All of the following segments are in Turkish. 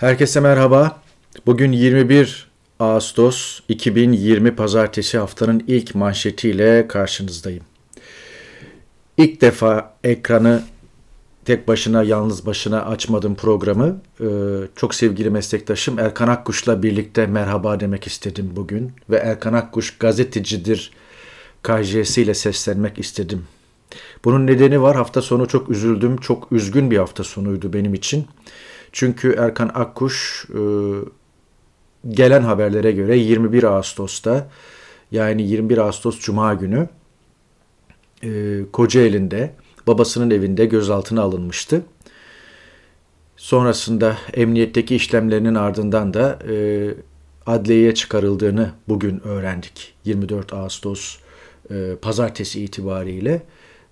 Herkese merhaba. Bugün 21 Ağustos 2020 Pazartesi haftanın ilk manşetiyle karşınızdayım. İlk defa ekranı tek başına yalnız başına açmadım programı. Ee, çok sevgili meslektaşım Erkan Akkuş'la birlikte merhaba demek istedim bugün. Ve Erkan Akkuş gazetecidir KJ'siyle seslenmek istedim. Bunun nedeni var hafta sonu çok üzüldüm. Çok üzgün bir hafta sonuydu benim için. Çünkü Erkan Akkuş e, gelen haberlere göre 21 Ağustos'ta yani 21 Ağustos Cuma günü e, Kocaeli'nde babasının evinde gözaltına alınmıştı. Sonrasında emniyetteki işlemlerinin ardından da e, adliyeye çıkarıldığını bugün öğrendik. 24 Ağustos e, pazartesi itibariyle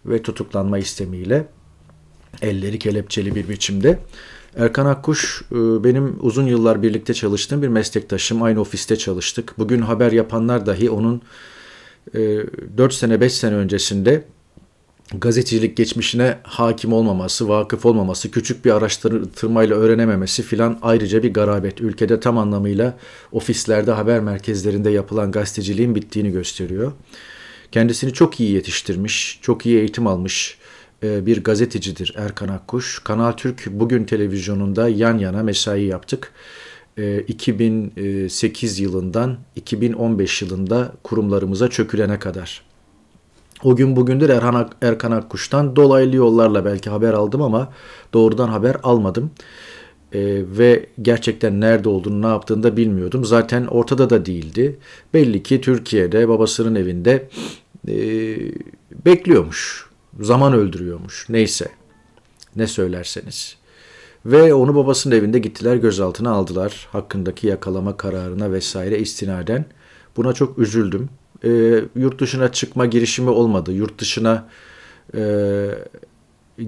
ve tutuklanma istemiyle elleri kelepçeli bir biçimde. Erkan Akkuş e, benim uzun yıllar birlikte çalıştığım bir meslektaşım. Aynı ofiste çalıştık. Bugün haber yapanlar dahi onun 4 e, sene 5 sene öncesinde gazetecilik geçmişine hakim olmaması, vakıf olmaması, küçük bir araştırmayla öğrenememesi filan ayrıca bir garabet. Ülkede tam anlamıyla ofislerde, haber merkezlerinde yapılan gazeteciliğin bittiğini gösteriyor. Kendisini çok iyi yetiştirmiş, çok iyi eğitim almış, e, bir gazetecidir Erkan Akkuş. Kanal Türk bugün televizyonunda yan yana mesai yaptık. 2008 e, yılından 2015 yılında kurumlarımıza çökülene kadar. O gün bugündür Erhan Ak Erkan Akkuş'tan dolaylı yollarla belki haber aldım ama doğrudan haber almadım. E, ve gerçekten nerede olduğunu ne yaptığını da bilmiyordum. Zaten ortada da değildi. Belli ki Türkiye'de babasının evinde e, bekliyormuş Zaman öldürüyormuş. Neyse. Ne söylerseniz. Ve onu babasının evinde gittiler gözaltına aldılar. Hakkındaki yakalama kararına vesaire istinaden. Buna çok üzüldüm. E, yurt dışına çıkma girişimi olmadı. Yurt dışına e,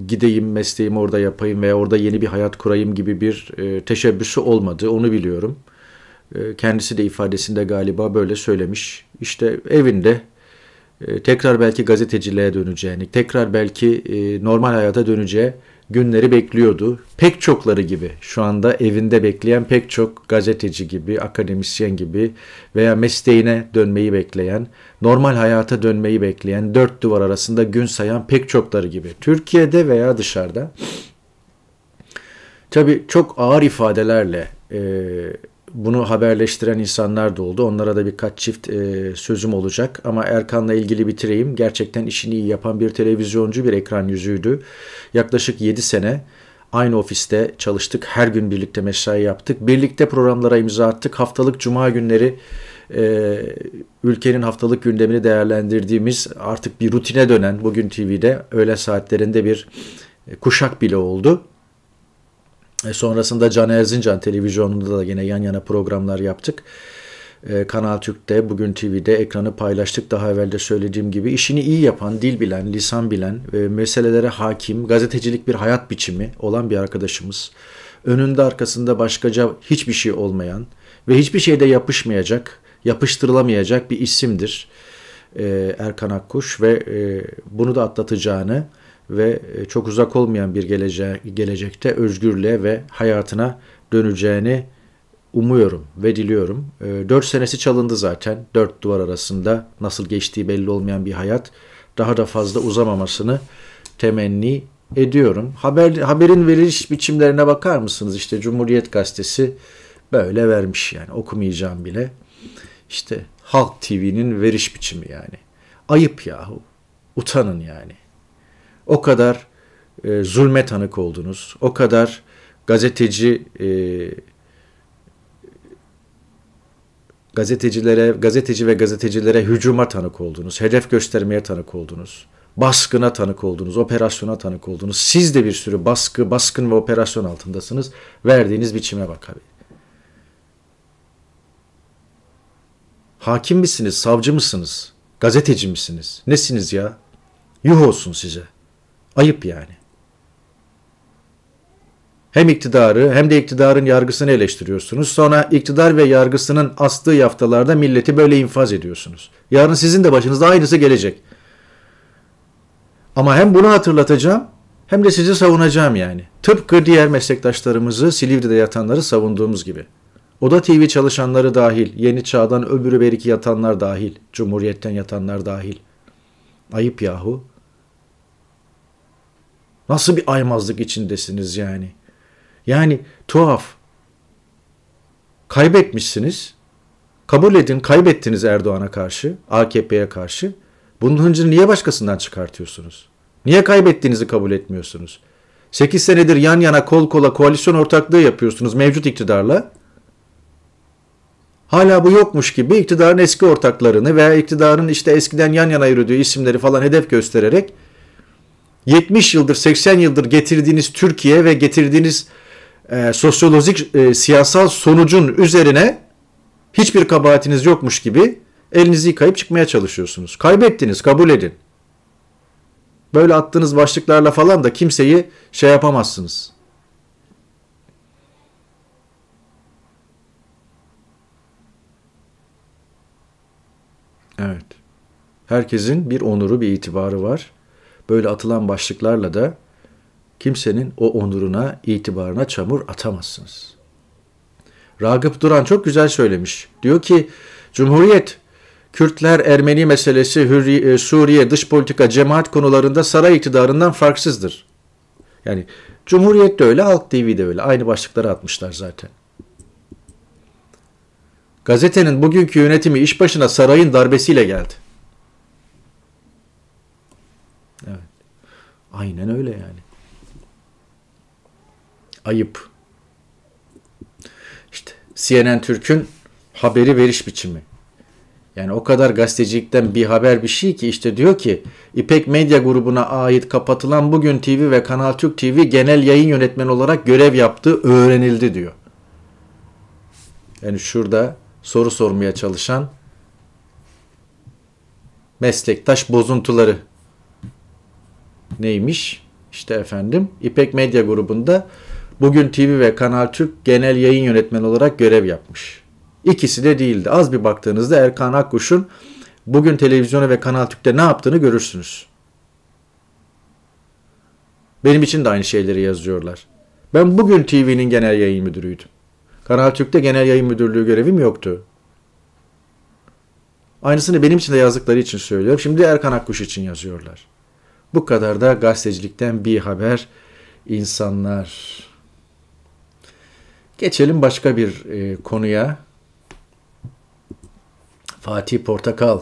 gideyim mesleğimi orada yapayım veya orada yeni bir hayat kurayım gibi bir e, teşebbüsü olmadı. Onu biliyorum. E, kendisi de ifadesinde galiba böyle söylemiş. İşte evinde ee, tekrar belki gazeteciliğe döneceğini, tekrar belki e, normal hayata döneceği günleri bekliyordu. Pek çokları gibi şu anda evinde bekleyen pek çok gazeteci gibi, akademisyen gibi veya mesleğine dönmeyi bekleyen, normal hayata dönmeyi bekleyen, dört duvar arasında gün sayan pek çokları gibi. Türkiye'de veya dışarıda. Tabii çok ağır ifadelerle e, bunu haberleştiren insanlar da oldu. Onlara da birkaç çift e, sözüm olacak ama Erkan'la ilgili bitireyim. Gerçekten işini iyi yapan bir televizyoncu bir ekran yüzüydü. Yaklaşık 7 sene aynı ofiste çalıştık. Her gün birlikte mesai yaptık. Birlikte programlara imza attık. Haftalık cuma günleri e, ülkenin haftalık gündemini değerlendirdiğimiz artık bir rutine dönen bugün TV'de öğle saatlerinde bir e, kuşak bile oldu. E, sonrasında Can Erzincan televizyonunda da yine yan yana programlar yaptık. E, Kanal Türk'te, Bugün TV'de ekranı paylaştık. Daha evvel de söylediğim gibi işini iyi yapan, dil bilen, lisan bilen, e, meselelere hakim, gazetecilik bir hayat biçimi olan bir arkadaşımız. Önünde arkasında başkaca hiçbir şey olmayan ve hiçbir şeyde yapışmayacak, yapıştırılamayacak bir isimdir. E, Erkan Akkuş ve e, bunu da atlatacağını ve e, çok uzak olmayan bir gelece gelecekte özgürlüğe ve hayatına döneceğini umuyorum ve diliyorum. 4 e, senesi çalındı zaten. 4 duvar arasında nasıl geçtiği belli olmayan bir hayat daha da fazla uzamamasını temenni ediyorum. Haber haberin veriliş biçimlerine bakar mısınız? İşte Cumhuriyet Gazetesi böyle vermiş yani okumayacağım bile. İşte Halk TV'nin veriş biçimi yani. Ayıp yahu. Utanın yani. O kadar e, zulme tanık oldunuz. O kadar gazeteci e, gazetecilere, gazeteci ve gazetecilere hücuma tanık oldunuz. Hedef göstermeye tanık oldunuz. Baskına tanık oldunuz, operasyona tanık oldunuz. Siz de bir sürü baskı, baskın ve operasyon altındasınız. Verdiğiniz biçime bak abi. Hakim misiniz, savcı mısınız, gazeteci misiniz? Nesiniz ya? Yuh olsun size.'' Ayıp yani. Hem iktidarı hem de iktidarın yargısını eleştiriyorsunuz. Sonra iktidar ve yargısının astığı yaftalarda milleti böyle infaz ediyorsunuz. Yarın sizin de başınıza aynısı gelecek. Ama hem bunu hatırlatacağım hem de sizi savunacağım yani. Tıpkı diğer meslektaşlarımızı Silivri'de yatanları savunduğumuz gibi. Oda TV çalışanları dahil, Yeni Çağ'dan öbürü beriki yatanlar dahil, Cumhuriyet'ten yatanlar dahil. Ayıp yahu. Nasıl bir aymazlık içindesiniz yani? Yani tuhaf. Kaybetmişsiniz. Kabul edin kaybettiniz Erdoğan'a karşı, AKP'ye karşı. Bunun hıncını niye başkasından çıkartıyorsunuz? Niye kaybettiğinizi kabul etmiyorsunuz? 8 senedir yan yana kol kola koalisyon ortaklığı yapıyorsunuz mevcut iktidarla. Hala bu yokmuş gibi iktidarın eski ortaklarını veya iktidarın işte eskiden yan yana yürüdüğü isimleri falan hedef göstererek 70 yıldır 80 yıldır getirdiğiniz Türkiye ve getirdiğiniz e, sosyolojik e, siyasal sonucun üzerine hiçbir kabahatiniz yokmuş gibi elinizi kayıp çıkmaya çalışıyorsunuz. Kaybettiniz kabul edin. Böyle attığınız başlıklarla falan da kimseyi şey yapamazsınız. Evet. Herkesin bir onuru, bir itibarı var böyle atılan başlıklarla da kimsenin o onuruna, itibarına çamur atamazsınız. Ragıp Duran çok güzel söylemiş. Diyor ki Cumhuriyet, Kürtler Ermeni meselesi, Hürri, e, Suriye, dış politika, cemaat konularında saray iktidarından farksızdır. Yani Cumhuriyet de öyle, Halk TV de öyle. Aynı başlıkları atmışlar zaten. Gazetenin bugünkü yönetimi iş başına sarayın darbesiyle geldi. Aynen öyle yani. Ayıp. İşte CNN Türk'ün haberi veriş biçimi. Yani o kadar gazetecilikten bir haber bir şey ki işte diyor ki İpek Medya grubuna ait kapatılan bugün TV ve Kanal Türk TV genel yayın yönetmeni olarak görev yaptığı öğrenildi diyor. Yani şurada soru sormaya çalışan meslektaş bozuntuları neymiş? İşte efendim İpek Medya Grubu'nda Bugün TV ve Kanal Türk genel yayın yönetmeni olarak görev yapmış. İkisi de değildi. Az bir baktığınızda Erkan Akkuş'un bugün televizyona ve Kanal Türk'te ne yaptığını görürsünüz. Benim için de aynı şeyleri yazıyorlar. Ben bugün TV'nin genel yayın müdürüydüm. Kanal Türk'te genel yayın müdürlüğü görevim yoktu. Aynısını benim için de yazdıkları için söylüyorum. Şimdi Erkan Akkuş için yazıyorlar. Bu kadar da gazetecilikten bir haber insanlar. Geçelim başka bir e, konuya. Fatih Portakal.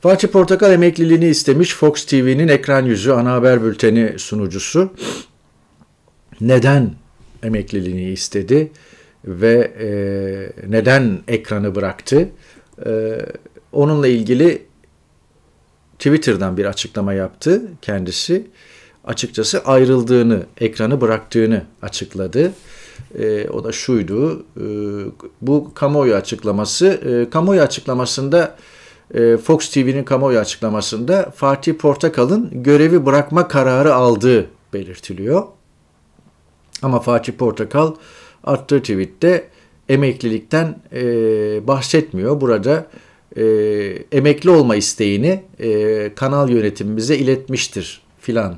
Fatih Portakal emekliliğini istemiş Fox TV'nin ekran yüzü ana haber bülteni sunucusu. Neden emekliliğini istedi ve e, neden ekranı bıraktı? E, onunla ilgili Twitter'dan bir açıklama yaptı kendisi. Açıkçası ayrıldığını, ekranı bıraktığını açıkladı. E, o da şuydu. E, bu kamuoyu açıklaması. E, kamuoyu açıklamasında e, Fox TV'nin kamuoyu açıklamasında Fatih Portakal'ın görevi bırakma kararı aldığı belirtiliyor. Ama Fatih Portakal attığı tweette emeklilikten e, bahsetmiyor. Burada e, emekli olma isteğini e, kanal yönetimimize iletmiştir filan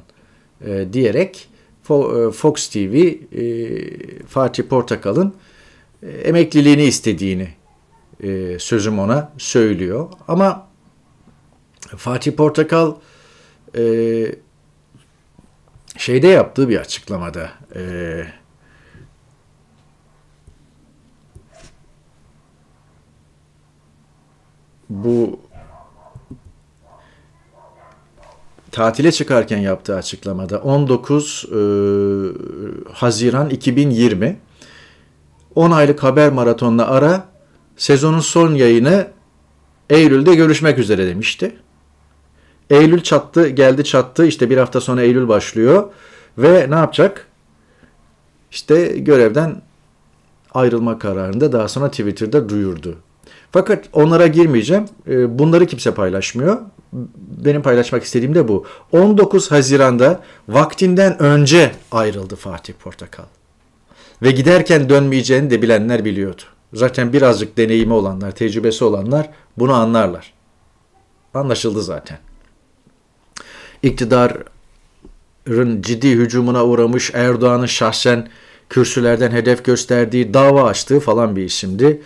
e, diyerek e, Fox TV e, Fatih Portakal'ın e, emekliliğini istediğini e, sözüm ona söylüyor. Ama Fatih Portakal e, şeyde yaptığı bir açıklamada e, bu tatile çıkarken yaptığı açıklamada 19 e, Haziran 2020 10 aylık haber maratonla ara sezonun son yayını Eylül'de görüşmek üzere demişti. Eylül çattı, geldi çattı. İşte bir hafta sonra Eylül başlıyor ve ne yapacak? İşte görevden ayrılma kararında daha sonra Twitter'da duyurdu. Fakat onlara girmeyeceğim. Ee, bunları kimse paylaşmıyor. Benim paylaşmak istediğim de bu. 19 Haziran'da vaktinden önce ayrıldı Fatih Portakal. Ve giderken dönmeyeceğini de bilenler biliyordu. Zaten birazcık deneyimi olanlar, tecrübesi olanlar bunu anlarlar. Anlaşıldı zaten. İktidarın ciddi hücumuna uğramış Erdoğan'ın şahsen kürsülerden hedef gösterdiği, dava açtığı falan bir isimdi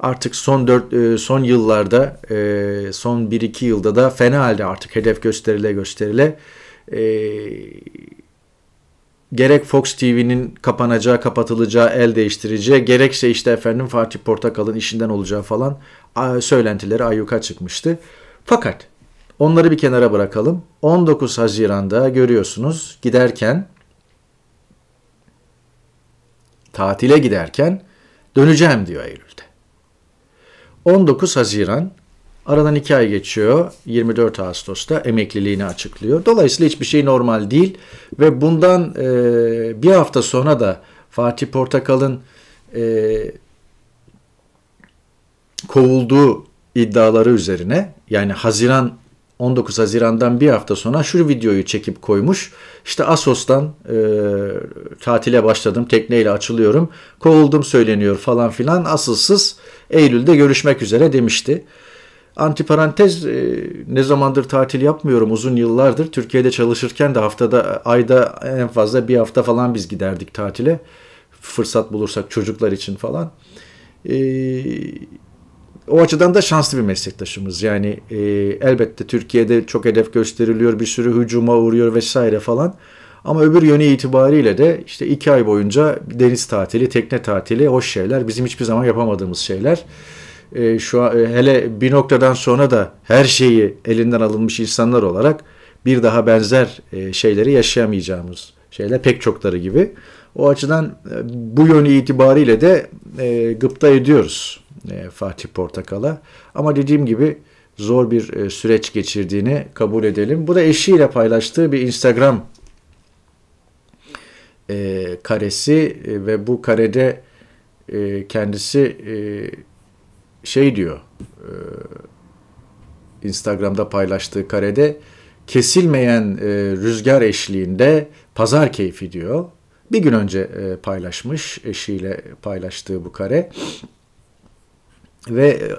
artık son 4 e, son yıllarda e, son 1-2 yılda da fena halde artık hedef gösterile gösterile e, gerek Fox TV'nin kapanacağı, kapatılacağı, el değiştireceği, gerekse işte efendim Fatih Portakal'ın işinden olacağı falan söylentileri ayyuka çıkmıştı. Fakat onları bir kenara bırakalım. 19 Haziran'da görüyorsunuz giderken tatile giderken döneceğim diyor Eylül'de. 19 Haziran aradan 2 ay geçiyor 24 Ağustos'ta emekliliğini açıklıyor. Dolayısıyla hiçbir şey normal değil ve bundan e, bir hafta sonra da Fatih Portakal'ın e, kovulduğu iddiaları üzerine yani Haziran 19 Haziran'dan bir hafta sonra şu videoyu çekip koymuş. İşte Asos'tan e, tatile başladım, tekneyle açılıyorum, kovuldum söyleniyor falan filan asılsız Eylül'de görüşmek üzere demişti. Antiparantez e, ne zamandır tatil yapmıyorum uzun yıllardır. Türkiye'de çalışırken de haftada ayda en fazla bir hafta falan biz giderdik tatile. Fırsat bulursak çocuklar için falan. E, o açıdan da şanslı bir meslektaşımız. Yani e, elbette Türkiye'de çok hedef gösteriliyor, bir sürü hücuma uğruyor vesaire falan. Ama öbür yönü itibariyle de işte iki ay boyunca deniz tatili, tekne tatili hoş şeyler. Bizim hiçbir zaman yapamadığımız şeyler. E, şu an, e, hele bir noktadan sonra da her şeyi elinden alınmış insanlar olarak bir daha benzer e, şeyleri yaşayamayacağımız şeyler pek çokları gibi. O açıdan e, bu yönü itibariyle de e, gıpta ediyoruz e, Fatih Portakal'a. Ama dediğim gibi zor bir e, süreç geçirdiğini kabul edelim. Bu da eşiyle paylaştığı bir Instagram e, karesi e, ve bu karede e, kendisi e, şey diyor e, Instagram'da paylaştığı karede kesilmeyen e, rüzgar eşliğinde pazar keyfi diyor. Bir gün önce e, paylaşmış eşiyle paylaştığı bu kare ve e,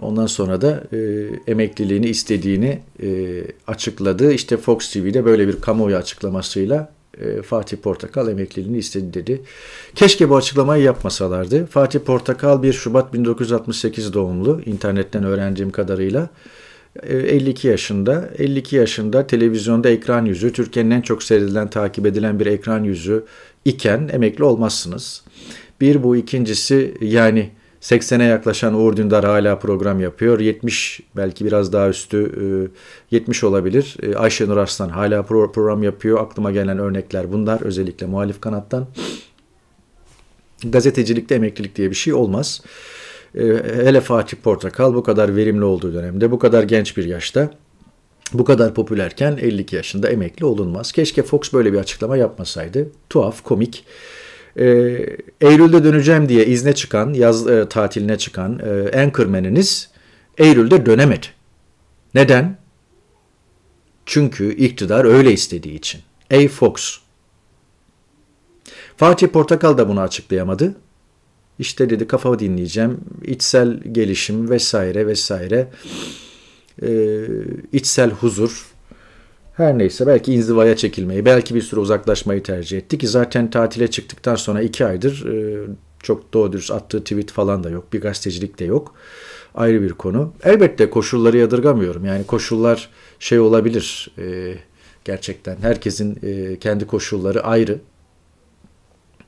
ondan sonra da e, emekliliğini istediğini e, açıkladı. İşte Fox TV'de böyle bir kamuoyu açıklamasıyla e, Fatih Portakal emekliliğini istedi dedi. Keşke bu açıklamayı yapmasalardı. Fatih Portakal 1 Şubat 1968 doğumlu internetten öğrendiğim kadarıyla. 52 e, yaşında. 52 yaşında televizyonda ekran yüzü, Türkiye'nin en çok seyredilen, takip edilen bir ekran yüzü iken emekli olmazsınız. Bir bu, ikincisi yani 80'e yaklaşan Uğur Dündar hala program yapıyor. 70 belki biraz daha üstü 70 e, olabilir. E, Ayşenur Nur Arslan hala program yapıyor. Aklıma gelen örnekler bunlar özellikle muhalif kanattan. Gazetecilikte emeklilik diye bir şey olmaz. E, hele Fatih Portakal bu kadar verimli olduğu dönemde bu kadar genç bir yaşta bu kadar popülerken 52 yaşında emekli olunmaz. Keşke Fox böyle bir açıklama yapmasaydı. Tuhaf, komik e, Eylül'de döneceğim diye izne çıkan, yaz e, tatiline çıkan e, enkırmeniniz Eylül'de dönemedi. Neden? Çünkü iktidar öyle istediği için. Ey Fox! Fatih Portakal da bunu açıklayamadı. İşte dedi kafa dinleyeceğim, içsel gelişim vesaire vesaire, e, içsel huzur her neyse belki inzivaya çekilmeyi, belki bir süre uzaklaşmayı tercih etti ki zaten tatile çıktıktan sonra iki aydır e, çok doğru dürüst attığı tweet falan da yok. Bir gazetecilik de yok. Ayrı bir konu. Elbette koşulları yadırgamıyorum. Yani koşullar şey olabilir e, gerçekten. Herkesin e, kendi koşulları ayrı.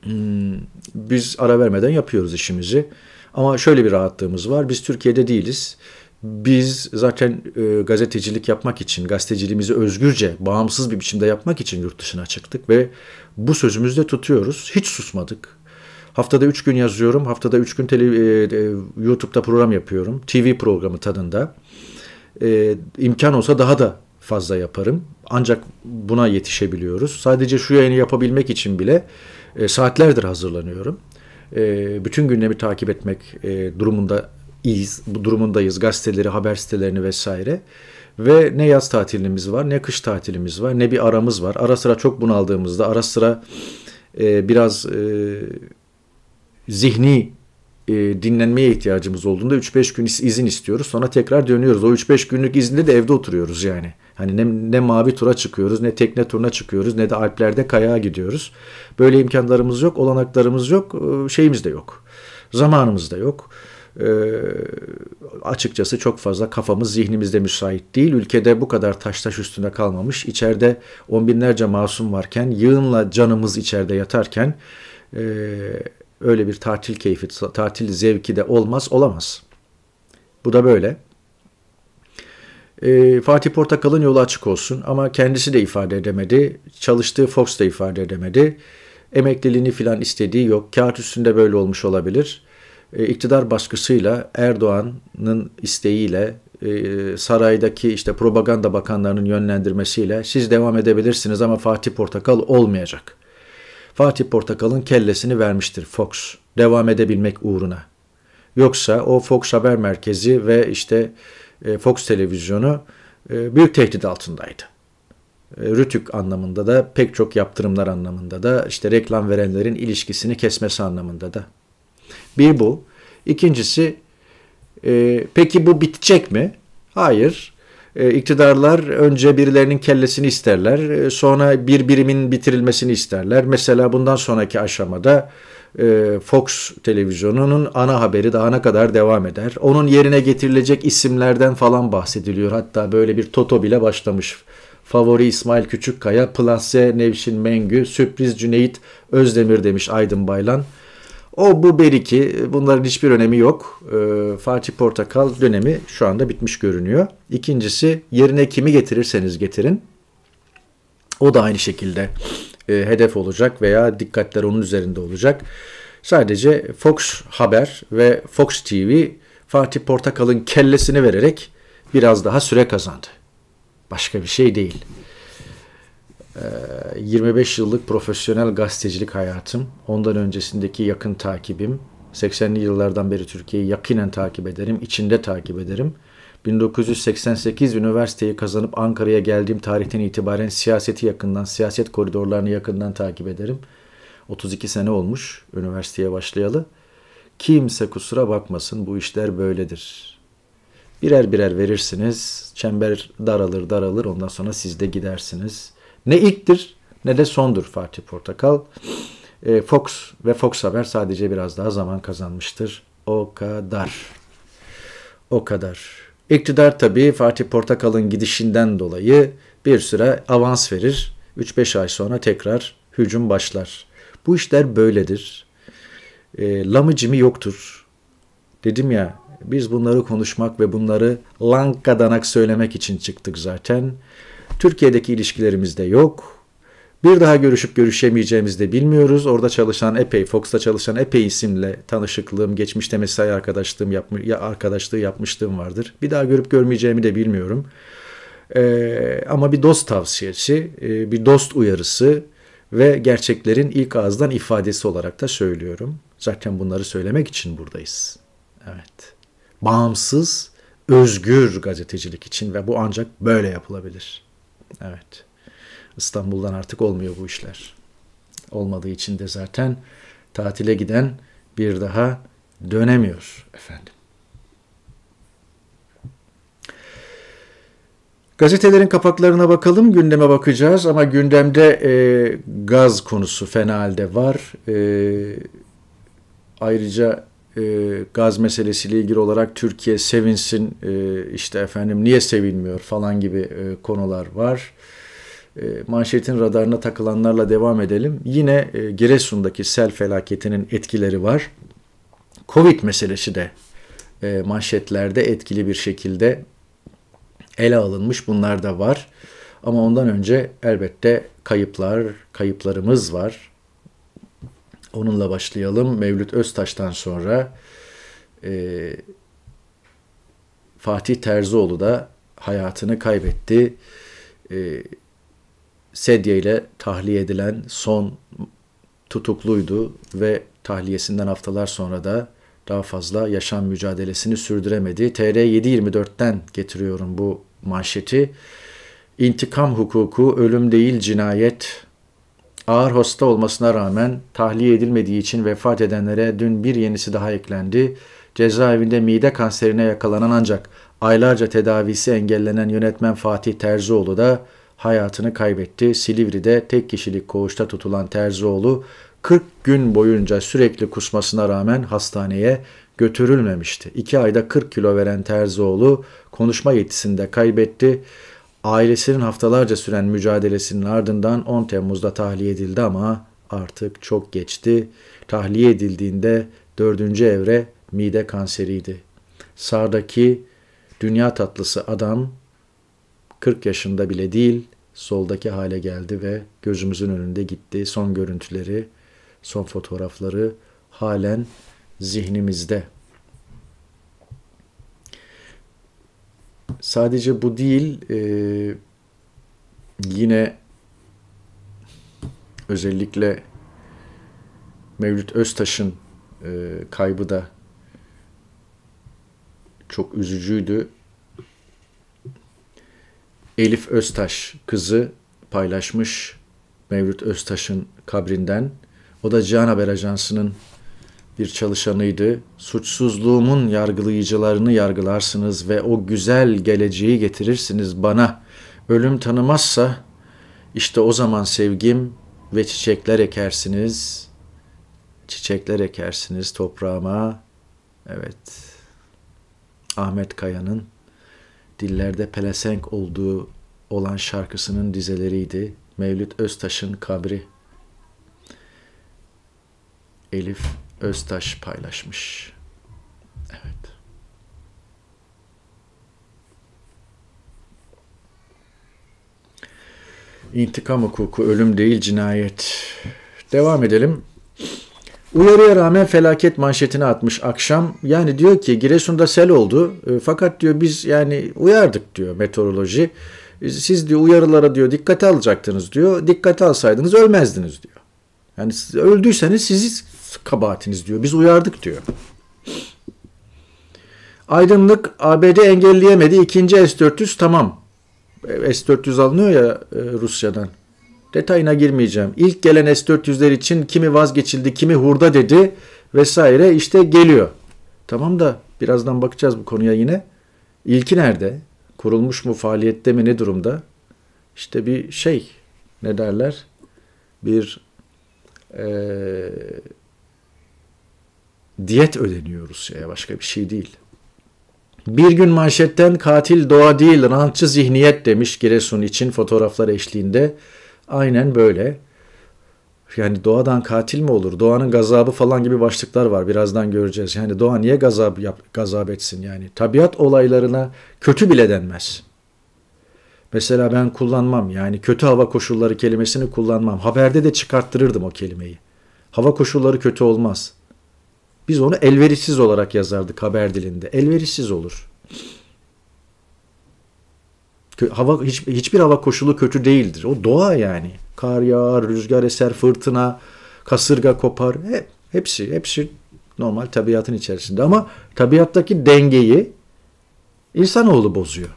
Hmm, biz ara vermeden yapıyoruz işimizi. Ama şöyle bir rahatlığımız var. Biz Türkiye'de değiliz biz zaten e, gazetecilik yapmak için, gazeteciliğimizi özgürce, bağımsız bir biçimde yapmak için yurt dışına çıktık ve bu sözümüzü de tutuyoruz. Hiç susmadık. Haftada 3 gün yazıyorum, haftada 3 gün tele, e, YouTube'da program yapıyorum. TV programı tadında. E, imkan olsa daha da fazla yaparım. Ancak buna yetişebiliyoruz. Sadece şu yayını yapabilmek için bile e, saatlerdir hazırlanıyorum. E, bütün gündemi takip etmek e, durumunda iz, bu durumundayız. Gazeteleri, haber sitelerini vesaire. Ve ne yaz tatilimiz var, ne kış tatilimiz var, ne bir aramız var. Ara sıra çok bunaldığımızda, ara sıra e, biraz e, zihni e, dinlenmeye ihtiyacımız olduğunda 3-5 gün izin istiyoruz. Sonra tekrar dönüyoruz. O 3-5 günlük izinde de evde oturuyoruz yani. Hani ne, ne mavi tura çıkıyoruz, ne tekne turuna çıkıyoruz, ne de Alplerde kayağa gidiyoruz. Böyle imkanlarımız yok, olanaklarımız yok, e, şeyimiz de yok. Zamanımız da yok e, açıkçası çok fazla kafamız zihnimizde müsait değil. Ülkede bu kadar taş taş üstünde kalmamış. İçeride on binlerce masum varken yığınla canımız içeride yatarken e, öyle bir tatil keyfi, tatil zevki de olmaz olamaz. Bu da böyle. E, Fatih Portakal'ın yolu açık olsun ama kendisi de ifade edemedi. Çalıştığı Fox da ifade edemedi. Emekliliğini filan istediği yok. Kağıt üstünde böyle olmuş olabilir.'' E, iktidar baskısıyla Erdoğan'ın isteğiyle e, saraydaki işte propaganda bakanlarının yönlendirmesiyle siz devam edebilirsiniz ama Fatih Portakal olmayacak. Fatih Portakal'ın kellesini vermiştir Fox devam edebilmek uğruna. Yoksa o Fox Haber Merkezi ve işte e, Fox Televizyonu büyük tehdit altındaydı. Rütük anlamında da pek çok yaptırımlar anlamında da işte reklam verenlerin ilişkisini kesmesi anlamında da. Bir bu. İkincisi e, peki bu bitecek mi? Hayır. E, iktidarlar önce birilerinin kellesini isterler. E, sonra bir birimin bitirilmesini isterler. Mesela bundan sonraki aşamada e, Fox televizyonunun ana haberi daha ne kadar devam eder. Onun yerine getirilecek isimlerden falan bahsediliyor. Hatta böyle bir toto bile başlamış. Favori İsmail Küçükkaya, Plase Nevşin Mengü, sürpriz Cüneyt Özdemir demiş Aydın Baylan. O bu beriki bunların hiçbir önemi yok. E, Fatih Portakal dönemi şu anda bitmiş görünüyor. İkincisi yerine kimi getirirseniz getirin. O da aynı şekilde e, hedef olacak veya dikkatler onun üzerinde olacak. Sadece Fox Haber ve Fox TV Fatih Portakal'ın kellesini vererek biraz daha süre kazandı. Başka bir şey değil. 25 ee, yıllık profesyonel gazetecilik hayatım, ondan öncesindeki yakın takibim, 80'li yıllardan beri Türkiye'yi yakinen takip ederim, içinde takip ederim. 1988 üniversiteyi kazanıp Ankara'ya geldiğim tarihten itibaren siyaseti yakından, siyaset koridorlarını yakından takip ederim. 32 sene olmuş üniversiteye başlayalı. Kimse kusura bakmasın bu işler böyledir. Birer birer verirsiniz, çember daralır daralır ondan sonra siz de gidersiniz.'' Ne ilktir ne de sondur Fatih Portakal. E, Fox ve Fox Haber sadece biraz daha zaman kazanmıştır. O kadar. O kadar. İktidar tabii Fatih Portakal'ın gidişinden dolayı bir süre avans verir. 3-5 ay sonra tekrar hücum başlar. Bu işler böyledir. E, lamıcımı yoktur. Dedim ya biz bunları konuşmak ve bunları lankadanak söylemek için çıktık zaten. Türkiye'deki ilişkilerimizde yok. Bir daha görüşüp görüşemeyeceğimizi de bilmiyoruz. Orada çalışan epey, Fox'ta çalışan epey isimle tanışıklığım, geçmişte mesai arkadaşlığım yapmış, ya arkadaşlığı yapmışlığım vardır. Bir daha görüp görmeyeceğimi de bilmiyorum. Ee, ama bir dost tavsiyesi, e, bir dost uyarısı ve gerçeklerin ilk ağızdan ifadesi olarak da söylüyorum. Zaten bunları söylemek için buradayız. Evet. Bağımsız, özgür gazetecilik için ve bu ancak böyle yapılabilir.'' Evet. İstanbul'dan artık olmuyor bu işler. Olmadığı için de zaten tatile giden bir daha dönemiyor efendim. Gazetelerin kapaklarına bakalım, gündeme bakacağız ama gündemde e, gaz konusu fena halde var. E, ayrıca e, gaz meselesiyle ilgili olarak Türkiye sevinsin e, işte efendim niye sevinmiyor falan gibi e, konular var. E, manşetin radarına takılanlarla devam edelim. Yine e, Giresun'daki sel felaketinin etkileri var. Covid meselesi de e, manşetlerde etkili bir şekilde ele alınmış. Bunlar da var. Ama ondan önce elbette kayıplar, kayıplarımız var. Onunla başlayalım. Mevlüt Öztaş'tan sonra e, Fatih Terzioğlu da hayatını kaybetti. E, sedye ile tahliye edilen son tutukluydu ve tahliyesinden haftalar sonra da daha fazla yaşam mücadelesini sürdüremedi. TR 724'ten getiriyorum bu manşeti. İntikam hukuku ölüm değil cinayet Ağır hasta olmasına rağmen tahliye edilmediği için vefat edenlere dün bir yenisi daha eklendi. Cezaevinde mide kanserine yakalanan ancak aylarca tedavisi engellenen yönetmen Fatih Terzioğlu da hayatını kaybetti. Silivri'de tek kişilik koğuşta tutulan Terzioğlu 40 gün boyunca sürekli kusmasına rağmen hastaneye götürülmemişti. 2 ayda 40 kilo veren Terzioğlu konuşma yetisinde kaybetti. Ailesinin haftalarca süren mücadelesinin ardından 10 Temmuz'da tahliye edildi ama artık çok geçti. Tahliye edildiğinde 4. evre mide kanseriydi. Sağdaki dünya tatlısı adam 40 yaşında bile değil soldaki hale geldi ve gözümüzün önünde gitti. Son görüntüleri, son fotoğrafları halen zihnimizde. sadece bu değil e, yine özellikle Mevlüt Öztaş'ın e, kaybı da çok üzücüydü. Elif Öztaş kızı paylaşmış Mevlüt Öztaş'ın kabrinden. O da Can Haber Ajansı'nın bir çalışanıydı. Suçsuzluğumun yargılayıcılarını yargılarsınız ve o güzel geleceği getirirsiniz bana. Ölüm tanımazsa işte o zaman sevgim ve çiçekler ekersiniz. Çiçekler ekersiniz toprağıma. Evet. Ahmet Kaya'nın dillerde pelesenk olduğu olan şarkısının dizeleriydi. Mevlüt Öztaş'ın kabri. Elif Öztaş paylaşmış. Evet. İntikam hukuku ölüm değil cinayet. Devam edelim. Uyarıya rağmen felaket manşetini atmış akşam. Yani diyor ki Giresun'da sel oldu. E, fakat diyor biz yani uyardık diyor meteoroloji. E, siz diyor uyarılara diyor dikkate alacaktınız diyor. Dikkate alsaydınız ölmezdiniz diyor. Yani öldüyseniz sizi kabahatiniz diyor. Biz uyardık diyor. Aydınlık ABD engelleyemedi. İkinci S-400 tamam. S-400 alınıyor ya e, Rusya'dan. Detayına girmeyeceğim. İlk gelen S-400'ler için kimi vazgeçildi, kimi hurda dedi vesaire işte geliyor. Tamam da birazdan bakacağız bu konuya yine. İlki nerede? Kurulmuş mu, faaliyette mi, ne durumda? İşte bir şey, ne derler? Bir ee, diyet ödeniyoruz ya başka bir şey değil. Bir gün manşetten katil doğa değil rantçı zihniyet demiş Giresun için fotoğraflar eşliğinde. Aynen böyle. Yani doğadan katil mi olur? Doğanın gazabı falan gibi başlıklar var. Birazdan göreceğiz. Yani doğa niye gazap, yap, gazap etsin yani? Tabiat olaylarına kötü bile denmez. Mesela ben kullanmam yani kötü hava koşulları kelimesini kullanmam. Haberde de çıkarttırırdım o kelimeyi. Hava koşulları kötü olmaz. Biz onu elverişsiz olarak yazardık haber dilinde. Elverişsiz olur. Hava hiç, hiçbir hava koşulu kötü değildir. O doğa yani. Kar yağar, rüzgar eser, fırtına, kasırga kopar. Hep, hepsi hepsi normal tabiatın içerisinde ama tabiattaki dengeyi insanoğlu bozuyor.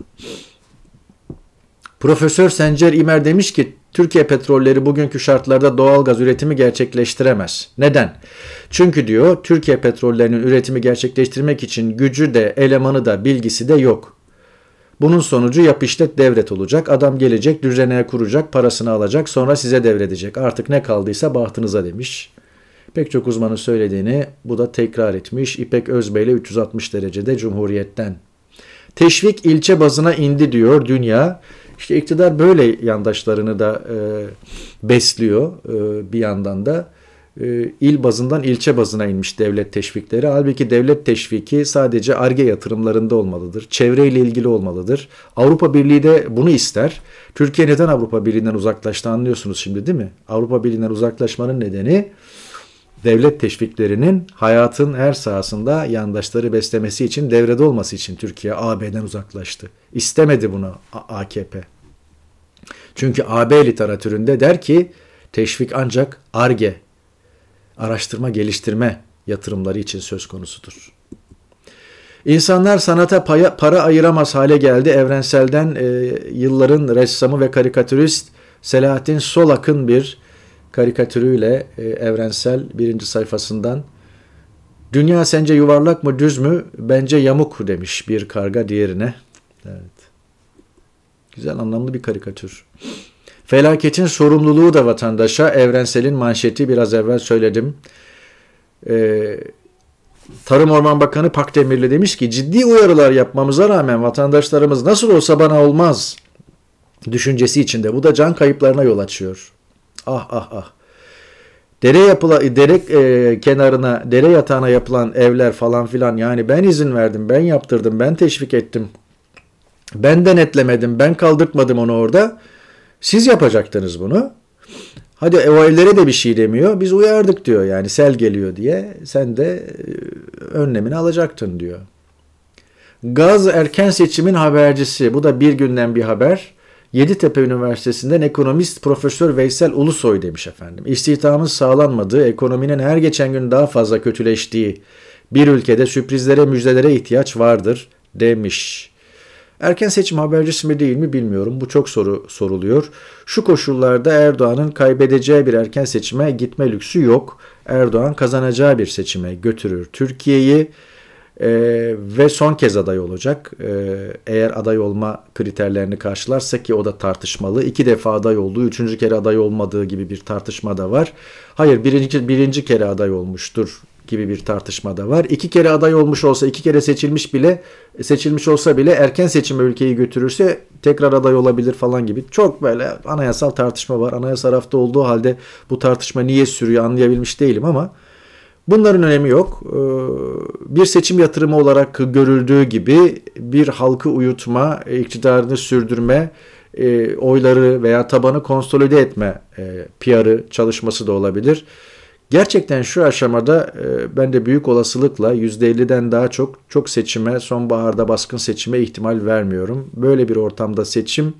Profesör Sencer İmer demiş ki Türkiye petrolleri bugünkü şartlarda doğal gaz üretimi gerçekleştiremez. Neden? Çünkü diyor Türkiye petrollerinin üretimi gerçekleştirmek için gücü de elemanı da bilgisi de yok. Bunun sonucu yap işlet devret olacak. Adam gelecek düzeneye kuracak parasını alacak sonra size devredecek. Artık ne kaldıysa bahtınıza demiş. Pek çok uzmanın söylediğini bu da tekrar etmiş. İpek Özbey ile 360 derecede Cumhuriyet'ten. Teşvik ilçe bazına indi diyor dünya. İşte iktidar böyle yandaşlarını da e, besliyor e, bir yandan da. E, il bazından ilçe bazına inmiş devlet teşvikleri. Halbuki devlet teşviki sadece ARGE yatırımlarında olmalıdır. Çevreyle ilgili olmalıdır. Avrupa Birliği de bunu ister. Türkiye neden Avrupa Birliği'nden uzaklaştı anlıyorsunuz şimdi değil mi? Avrupa Birliği'nden uzaklaşmanın nedeni devlet teşviklerinin hayatın her sahasında yandaşları beslemesi için devrede olması için Türkiye AB'den uzaklaştı. İstemedi bunu AKP. Çünkü AB literatüründe der ki teşvik ancak ARGE, araştırma geliştirme yatırımları için söz konusudur. İnsanlar sanata paya, para ayıramaz hale geldi. Evrenselden e, yılların ressamı ve karikatürist Selahattin Solak'ın bir karikatürüyle e, evrensel birinci sayfasından Dünya sence yuvarlak mı düz mü? Bence yamuk demiş bir karga diğerine. Evet. Güzel anlamlı bir karikatür. Felaketin sorumluluğu da vatandaşa. Evrensel'in manşeti biraz evvel söyledim. Ee, Tarım Orman Bakanı Pakdemirli demiş ki ciddi uyarılar yapmamıza rağmen vatandaşlarımız nasıl olsa bana olmaz düşüncesi içinde. Bu da can kayıplarına yol açıyor. Ah ah ah. Dere yapıla dere e, kenarına, dere yatağına yapılan evler falan filan yani ben izin verdim, ben yaptırdım, ben teşvik ettim. Ben denetlemedim, ben kaldırtmadım onu orada. Siz yapacaktınız bunu. Hadi o evlere de bir şey demiyor. Biz uyardık diyor yani sel geliyor diye. Sen de e, önlemini alacaktın diyor. Gaz erken seçimin habercisi. Bu da bir günden bir haber. Yeditepe Üniversitesi'nden ekonomist Profesör Veysel Ulusoy demiş efendim. İstihdamın sağlanmadığı, ekonominin her geçen gün daha fazla kötüleştiği bir ülkede sürprizlere, müjdelere ihtiyaç vardır demiş. Erken seçim habercisi mi değil mi bilmiyorum. Bu çok soru soruluyor. Şu koşullarda Erdoğan'ın kaybedeceği bir erken seçime gitme lüksü yok. Erdoğan kazanacağı bir seçime götürür Türkiye'yi e, ve son kez aday olacak. E, eğer aday olma kriterlerini karşılarsa ki o da tartışmalı. İki defa aday olduğu, üçüncü kere aday olmadığı gibi bir tartışma da var. Hayır birinci, birinci kere aday olmuştur gibi bir tartışma da var. İki kere aday olmuş olsa, iki kere seçilmiş bile seçilmiş olsa bile erken seçime ülkeyi götürürse tekrar aday olabilir falan gibi. Çok böyle anayasal tartışma var. Anayasa tarafta olduğu halde bu tartışma niye sürüyor anlayabilmiş değilim ama Bunların önemi yok. Ee, bir seçim yatırımı olarak görüldüğü gibi bir halkı uyutma, iktidarını sürdürme, e, oyları veya tabanı konsolide etme e, PR'ı çalışması da olabilir. Gerçekten şu aşamada e, ben de büyük olasılıkla %50'den daha çok çok seçime, sonbaharda baskın seçime ihtimal vermiyorum. Böyle bir ortamda seçim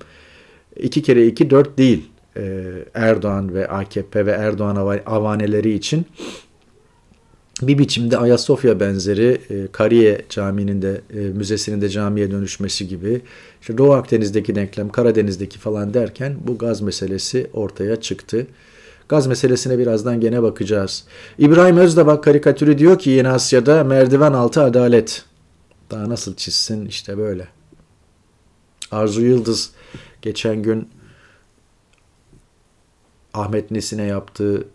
2 kere 2 4 değil. Erdoğan ve AKP ve Erdoğan avaneleri için bir biçimde Ayasofya benzeri e, Kariye Camii'nin de e, müzesinin de camiye dönüşmesi gibi işte Doğu Akdeniz'deki denklem Karadeniz'deki falan derken bu gaz meselesi ortaya çıktı. Gaz meselesine birazdan gene bakacağız. İbrahim Özdabak karikatürü diyor ki Yeni Asya'da merdiven altı adalet. Daha nasıl çizsin işte böyle. Arzu Yıldız geçen gün Ahmet Nesin'e yaptığı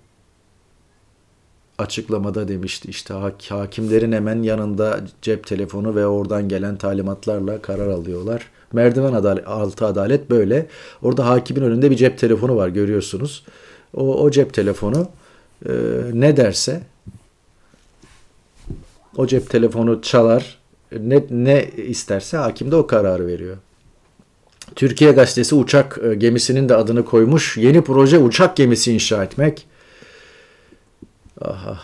açıklamada demişti işte hakimlerin hemen yanında cep telefonu ve oradan gelen talimatlarla karar alıyorlar. Merdiven adalet, altı adalet böyle. Orada hakimin önünde bir cep telefonu var görüyorsunuz. O, o cep telefonu e, ne derse o cep telefonu çalar ne, ne isterse hakim de o kararı veriyor. Türkiye Gazetesi uçak e, gemisinin de adını koymuş. Yeni proje uçak gemisi inşa etmek. Aha.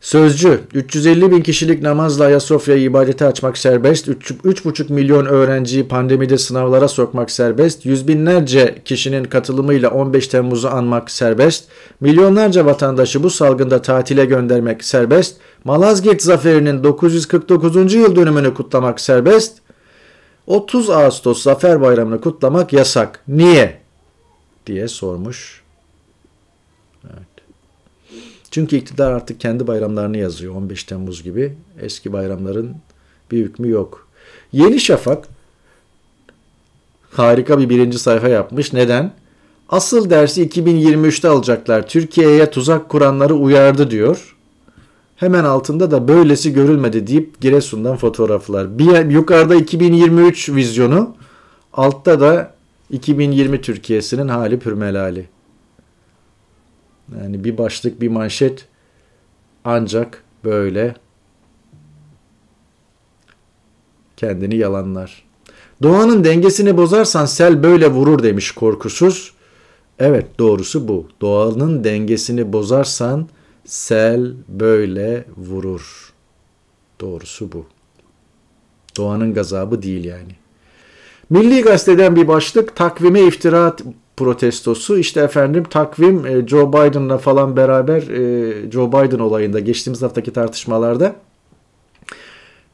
Sözcü, 350 bin kişilik namazla Ayasofya'yı ibadete açmak serbest, 3,5 milyon öğrenciyi pandemide sınavlara sokmak serbest, yüz binlerce kişinin katılımıyla 15 Temmuz'u anmak serbest, milyonlarca vatandaşı bu salgında tatile göndermek serbest, Malazgirt Zaferi'nin 949. yıl dönümünü kutlamak serbest, 30 Ağustos Zafer Bayramı'nı kutlamak yasak. Niye? diye sormuş çünkü iktidar artık kendi bayramlarını yazıyor 15 Temmuz gibi. Eski bayramların bir hükmü yok. Yeni Şafak harika bir birinci sayfa yapmış. Neden? Asıl dersi 2023'te alacaklar. Türkiye'ye tuzak kuranları uyardı diyor. Hemen altında da böylesi görülmedi deyip Giresun'dan fotoğraflar. Bir yukarıda 2023 vizyonu, altta da 2020 Türkiye'sinin hali pürmelali. Yani bir başlık bir manşet ancak böyle kendini yalanlar. Doğanın dengesini bozarsan sel böyle vurur demiş korkusuz. Evet doğrusu bu. Doğanın dengesini bozarsan sel böyle vurur. Doğrusu bu. Doğanın gazabı değil yani. Milli Gazete'den bir başlık takvime iftira protestosu işte efendim takvim e, Joe Biden'la falan beraber e, Joe Biden olayında geçtiğimiz haftaki tartışmalarda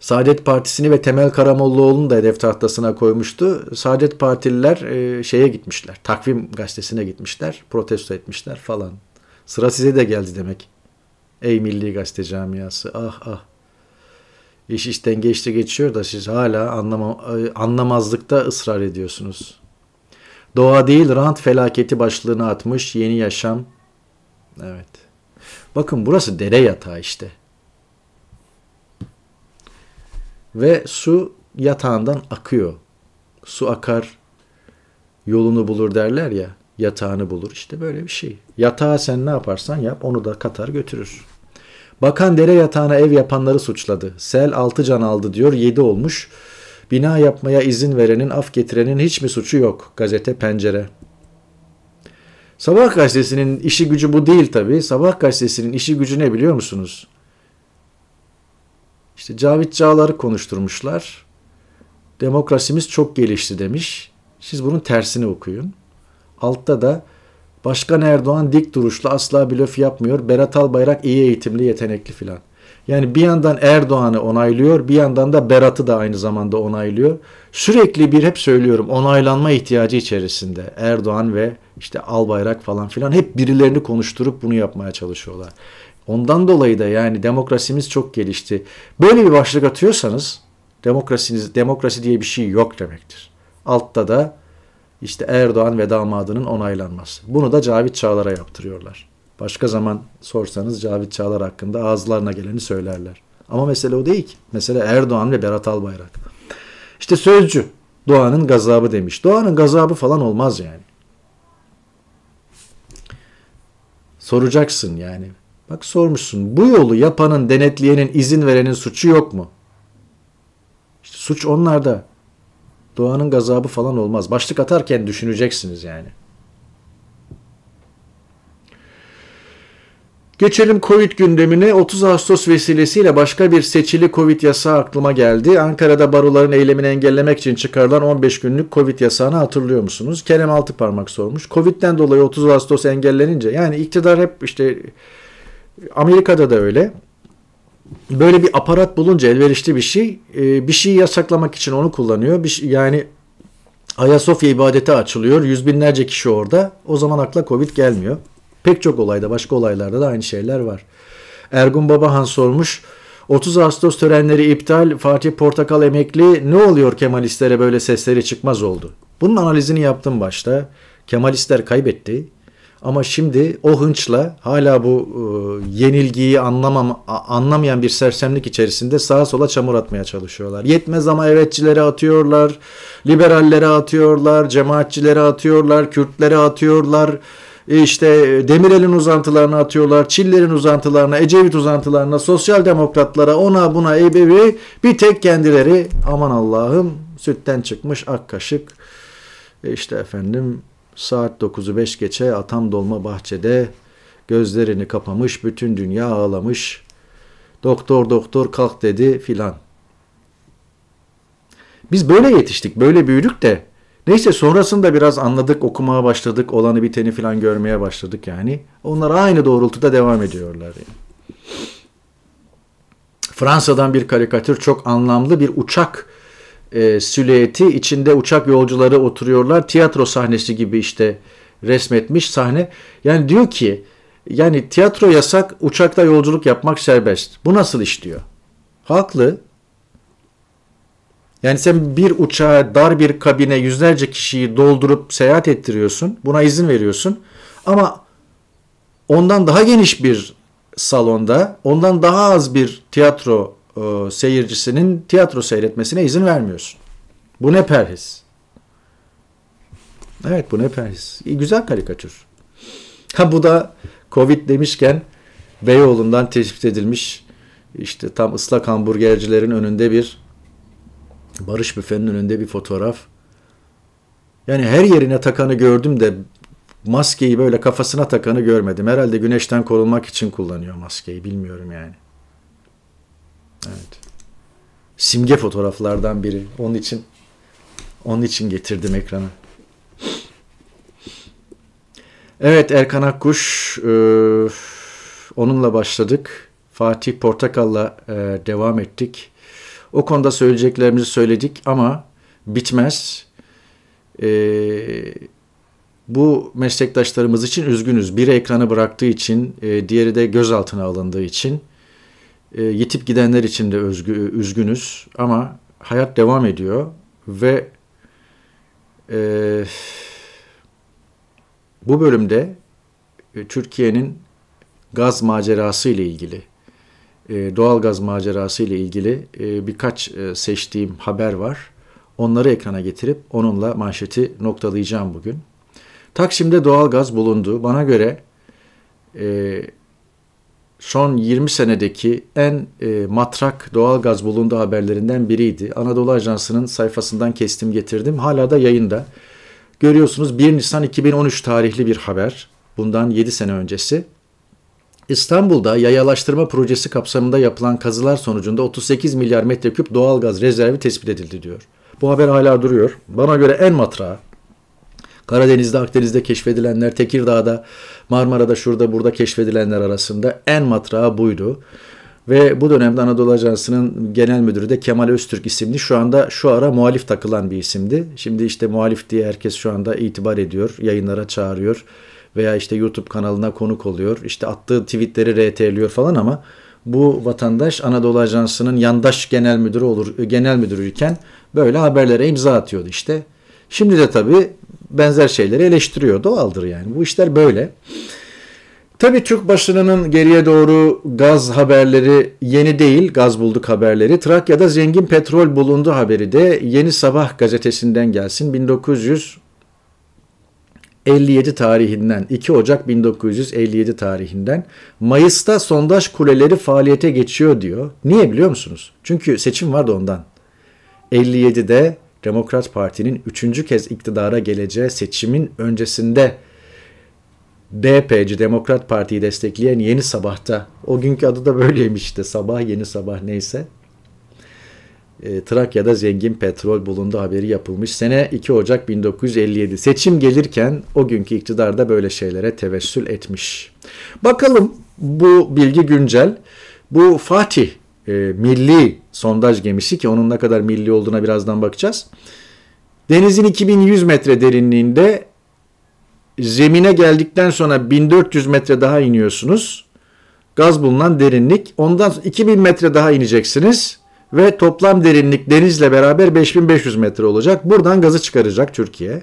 Saadet Partisi'ni ve Temel Karamollaoğlu'nu da hedef tahtasına koymuştu. Saadet Partililer e, şeye gitmişler. Takvim gazetesine gitmişler. Protesto etmişler falan. Sıra size de geldi demek. Ey Milli Gazete camiası ah ah. İş işten geçti geçiyor da siz hala anlama, anlamazlıkta ısrar ediyorsunuz. Doğa değil rant felaketi başlığını atmış yeni yaşam. Evet. Bakın burası dere yatağı işte. Ve su yatağından akıyor. Su akar yolunu bulur derler ya. Yatağını bulur işte böyle bir şey. Yatağa sen ne yaparsan yap onu da katar götürür. Bakan dere yatağına ev yapanları suçladı. Sel 6 can aldı diyor 7 olmuş. Bina yapmaya izin verenin, af getirenin hiç mi suçu yok? Gazete Pencere. Sabah gazetesinin işi gücü bu değil tabi. Sabah gazetesinin işi gücü ne biliyor musunuz? İşte Cavit Çağlar'ı konuşturmuşlar. Demokrasimiz çok gelişti demiş. Siz bunun tersini okuyun. Altta da Başkan Erdoğan dik duruşlu asla blöf yapmıyor. Berat Albayrak iyi eğitimli yetenekli filan. Yani bir yandan Erdoğan'ı onaylıyor, bir yandan da Berat'ı da aynı zamanda onaylıyor. Sürekli bir hep söylüyorum onaylanma ihtiyacı içerisinde Erdoğan ve işte Albayrak falan filan hep birilerini konuşturup bunu yapmaya çalışıyorlar. Ondan dolayı da yani demokrasimiz çok gelişti. Böyle bir başlık atıyorsanız demokrasiniz demokrasi diye bir şey yok demektir. Altta da işte Erdoğan ve damadının onaylanması. Bunu da Cavit Çağlar'a yaptırıyorlar. Başka zaman sorsanız Cavit Çağlar hakkında ağızlarına geleni söylerler. Ama mesele o değil ki. Mesele Erdoğan ve Berat Albayrak. İşte sözcü Doğan'ın gazabı demiş. Doğan'ın gazabı falan olmaz yani. Soracaksın yani. Bak sormuşsun. Bu yolu yapanın, denetleyenin, izin verenin suçu yok mu? İşte suç onlarda. Doğanın gazabı falan olmaz. Başlık atarken düşüneceksiniz yani. Geçelim Covid gündemine. 30 Ağustos vesilesiyle başka bir seçili Covid yasağı aklıma geldi. Ankara'da baroların eylemini engellemek için çıkarılan 15 günlük Covid yasağını hatırlıyor musunuz? Kerem Altıparmak sormuş. Covid'den dolayı 30 Ağustos engellenince yani iktidar hep işte Amerika'da da öyle. Böyle bir aparat bulunca elverişli bir şey, e, bir şeyi yasaklamak için onu kullanıyor. Bir, şey, yani Ayasofya ibadete açılıyor. Yüz binlerce kişi orada. O zaman akla Covid gelmiyor. Pek çok olayda başka olaylarda da aynı şeyler var. Ergun Babahan sormuş. 30 Ağustos törenleri iptal, Fatih Portakal emekli ne oluyor Kemalistlere böyle sesleri çıkmaz oldu. Bunun analizini yaptım başta. Kemalistler kaybetti. Ama şimdi o hınçla hala bu e, yenilgiyi anlamam, anlamayan bir sersemlik içerisinde sağa sola çamur atmaya çalışıyorlar. Yetmez ama evetçilere atıyorlar, liberallere atıyorlar, cemaatçilere atıyorlar, Kürtlere atıyorlar, e, işte e, Demirel'in uzantılarına atıyorlar, Çiller'in uzantılarına, Ecevit uzantılarına, sosyal demokratlara, ona buna ebevi bir tek kendileri aman Allah'ım sütten çıkmış ak kaşık e, işte efendim saat 9'u 5 geçe atam dolma bahçede gözlerini kapamış bütün dünya ağlamış doktor doktor kalk dedi filan. Biz böyle yetiştik böyle büyüdük de Neyse sonrasında biraz anladık, okumaya başladık, olanı biteni falan görmeye başladık yani. Onlar aynı doğrultuda devam ediyorlar yani. Fransa'dan bir karikatür çok anlamlı bir uçak e, silüeti içinde uçak yolcuları oturuyorlar. Tiyatro sahnesi gibi işte resmetmiş sahne. Yani diyor ki yani tiyatro yasak uçakta yolculuk yapmak serbest. Bu nasıl iş diyor. Haklı yani sen bir uçağa dar bir kabine yüzlerce kişiyi doldurup seyahat ettiriyorsun. Buna izin veriyorsun. Ama ondan daha geniş bir salonda, ondan daha az bir tiyatro e, seyircisinin tiyatro seyretmesine izin vermiyorsun. Bu ne perhis? Evet bu ne perhis? E, güzel karikatür. Ha bu da Covid demişken Beyoğlu'ndan tespit edilmiş işte tam ıslak hamburgercilerin önünde bir Barış Büfe'nin önünde bir fotoğraf. Yani her yerine takanı gördüm de maskeyi böyle kafasına takanı görmedim. Herhalde güneşten korunmak için kullanıyor maskeyi. Bilmiyorum yani. Evet. Simge fotoğraflardan biri. Onun için onun için getirdim ekrana. Evet Erkan Akkuş e, onunla başladık. Fatih Portakal'la e, devam ettik. O konuda söyleyeceklerimizi söyledik ama bitmez. Ee, bu meslektaşlarımız için üzgünüz. Biri ekranı bıraktığı için, e, diğeri de gözaltına alındığı için. E, yitip gidenler için de özgü, üzgünüz. Ama hayat devam ediyor ve e, bu bölümde e, Türkiye'nin gaz macerası ile ilgili e, doğalgaz macerası ile ilgili e, birkaç e, seçtiğim haber var. Onları ekrana getirip onunla manşeti noktalayacağım bugün. Taksim'de doğalgaz bulundu. Bana göre son 20 senedeki en matrak doğalgaz bulundu haberlerinden biriydi. Anadolu Ajansı'nın sayfasından kestim getirdim. Hala da yayında. Görüyorsunuz 1 Nisan 2013 tarihli bir haber. Bundan 7 sene öncesi. İstanbul'da yayalaştırma projesi kapsamında yapılan kazılar sonucunda 38 milyar metreküp doğalgaz rezervi tespit edildi diyor. Bu haber hala duruyor. Bana göre en matrağı Karadeniz'de, Akdeniz'de keşfedilenler, Tekirdağ'da, Marmara'da, şurada, burada keşfedilenler arasında en matrağı buydu. Ve bu dönemde Anadolu Ajansı'nın genel müdürü de Kemal Öztürk isimli şu anda şu ara muhalif takılan bir isimdi. Şimdi işte muhalif diye herkes şu anda itibar ediyor, yayınlara çağırıyor veya işte YouTube kanalına konuk oluyor. İşte attığı tweetleri RT'liyor falan ama bu vatandaş Anadolu Ajansı'nın yandaş genel müdürü olur genel müdürüyken böyle haberlere imza atıyordu işte. Şimdi de tabii benzer şeyleri eleştiriyor. Doğaldır yani. Bu işler böyle. Tabii Türk basınının geriye doğru gaz haberleri yeni değil, gaz bulduk haberleri. Trakya'da zengin petrol bulundu haberi de Yeni Sabah gazetesinden gelsin. 1900 57 tarihinden 2 Ocak 1957 tarihinden Mayıs'ta sondaj kuleleri faaliyete geçiyor diyor. Niye biliyor musunuz? Çünkü seçim vardı ondan. 57'de Demokrat Parti'nin 3. kez iktidara geleceği seçimin öncesinde DP'ci Demokrat Parti'yi destekleyen Yeni Sabah'ta o günkü adı da böyleymiş işte Sabah Yeni Sabah neyse e, Trakya'da zengin petrol bulundu haberi yapılmış. Sene 2 Ocak 1957. Seçim gelirken o günkü da böyle şeylere tevessül etmiş. Bakalım bu bilgi güncel. Bu Fatih e, milli sondaj gemisi ki onun ne kadar milli olduğuna birazdan bakacağız. Denizin 2100 metre derinliğinde zemine geldikten sonra 1400 metre daha iniyorsunuz. Gaz bulunan derinlik. Ondan sonra 2000 metre daha ineceksiniz ve toplam derinlik denizle beraber 5500 metre olacak. Buradan gazı çıkaracak Türkiye.